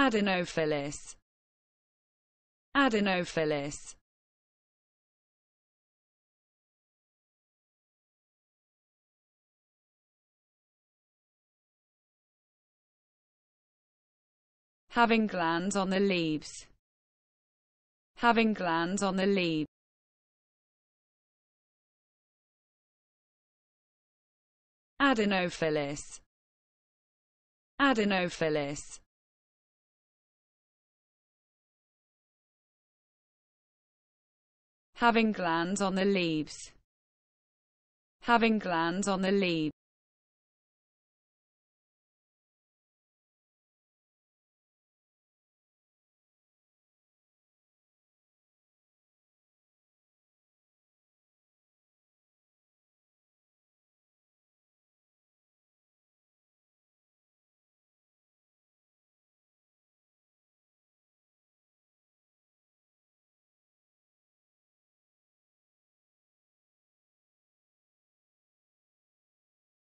Adenophilus. Adenophilus. Having glands on the leaves. Having glands on the leaves. Adenophilus. Adenophilus. having glands on the leaves, having glands on the leaves.